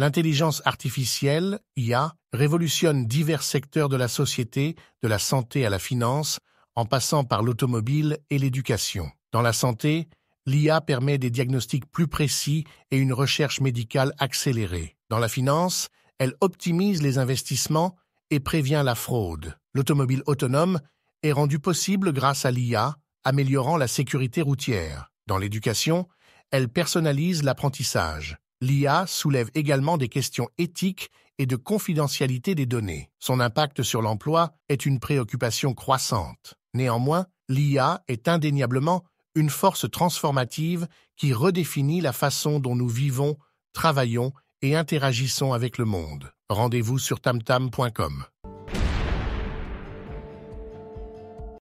L'intelligence artificielle, IA, révolutionne divers secteurs de la société, de la santé à la finance, en passant par l'automobile et l'éducation. Dans la santé, l'IA permet des diagnostics plus précis et une recherche médicale accélérée. Dans la finance, elle optimise les investissements et prévient la fraude. L'automobile autonome est rendue possible grâce à l'IA, améliorant la sécurité routière. Dans l'éducation, elle personnalise l'apprentissage. L'IA soulève également des questions éthiques et de confidentialité des données. Son impact sur l'emploi est une préoccupation croissante. Néanmoins, l'IA est indéniablement une force transformative qui redéfinit la façon dont nous vivons, travaillons et interagissons avec le monde. Rendez-vous sur tamtam.com.